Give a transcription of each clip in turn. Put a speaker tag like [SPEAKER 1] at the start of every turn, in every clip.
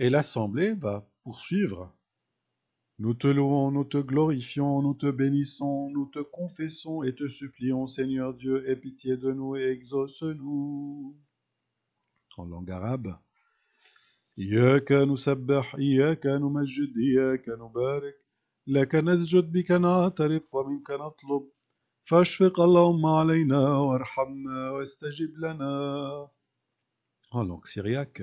[SPEAKER 1] et l'assemblée va poursuivre. Nous te louons, nous te glorifions, nous te bénissons, nous te confessons et te supplions, Seigneur Dieu, aie pitié de nous et exauce-nous. En langue arabe. إياك نسبح إياك نمجد إياك نبارك لك نسجد بك نعترف ومنك نطلب فاشفق اللهم علينا وارحمنا واستجب لنا. En langue syriaque.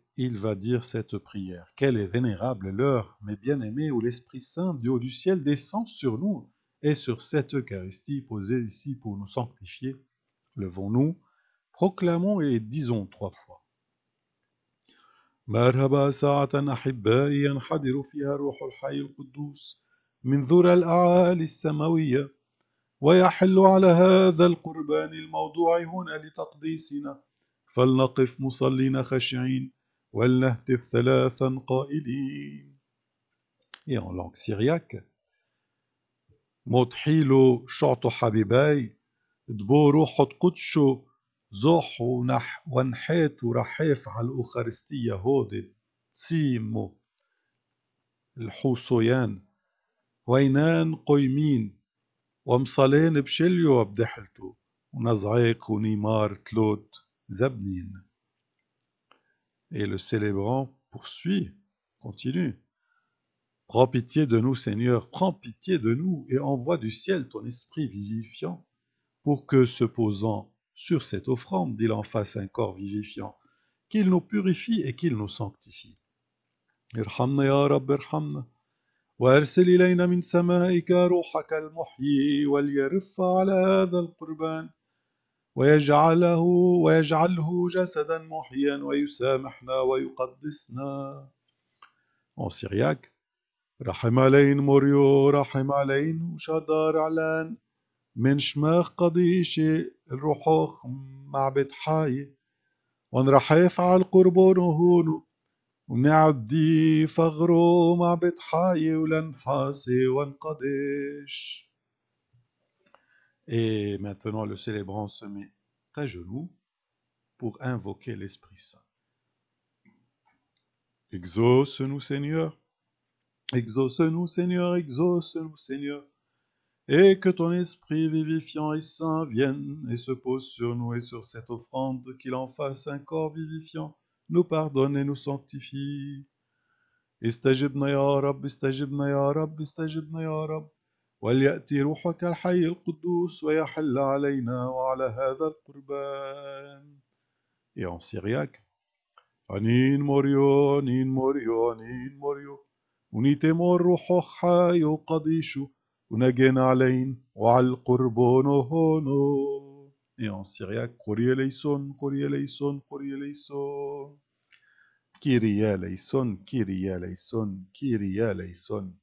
[SPEAKER 1] il va dire cette prière. Quelle est vénérable l'heure, mes bien-aimés, où l'Esprit Saint du haut du ciel descend sur nous et sur cette Eucharistie posée ici pour nous sanctifier. Levons-nous, proclamons et disons trois fois. مرحبا ساعة أحبائي ينحدر فيها روح الحي القدوس من ذرى الأعالي السماوية ويحل على هذا القربان الموضوع هنا لتقديسنا فلنقف مصلين خاشعين ولنهتف ثلاثا قائلين اي اون langue سيرياك موتحيلو شعطو حبيباي دبورو حط تقدشو زوح ونح ونحيت ورحيف على الأوخارستية هودي تسيمو الحوصيان وينان قيمين ومصلين بشليو بدحلتو ونزعيق ونيمار تلوت زبنين Et le célébrant poursuit, continue. Prends pitié de nous, Seigneur, prends pitié de nous et envoie du ciel ton esprit vivifiant pour que, se posant sur cette offrande, il en fasse un corps vivifiant, qu'il nous purifie et qu'il nous sanctifie. ويجعله ويجعله جسدا محيا ويسامحنا ويقدسنا en oh, رحم علينا موريو رحم علينا وشدار علان من شماخ قديشي الروحوخ مع بيت وان رح يفعل قربونه هولو ونعدي فغرو بيت حي ولنحاسي وانقدش Et maintenant, le célébrant se met à genoux pour invoquer l'Esprit Saint. Exauce-nous, Seigneur. Exauce-nous, Seigneur. Exauce-nous, Seigneur. Et que ton Esprit vivifiant et saint vienne et se pose sur nous et sur cette offrande, qu'il en fasse un corps vivifiant, nous pardonne et nous sanctifie. وليأتي روحك الحي القدوس ويحل علينا وعلى هذا القربان. يا سيرياك أنين موريو أنين موريو أنين موريو ونيتمو الروح حي وقديش ونجينا علينا وعلى القربون هونو. يا سيرياك كوري ليسون كوري ليسون كوري ليسون كيريا ليسون كيريا ليسون كيريا ليسون, كيريا ليسون.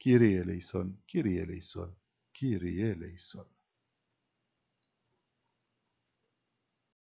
[SPEAKER 1] Kyrie eleison, Kyrie eleison.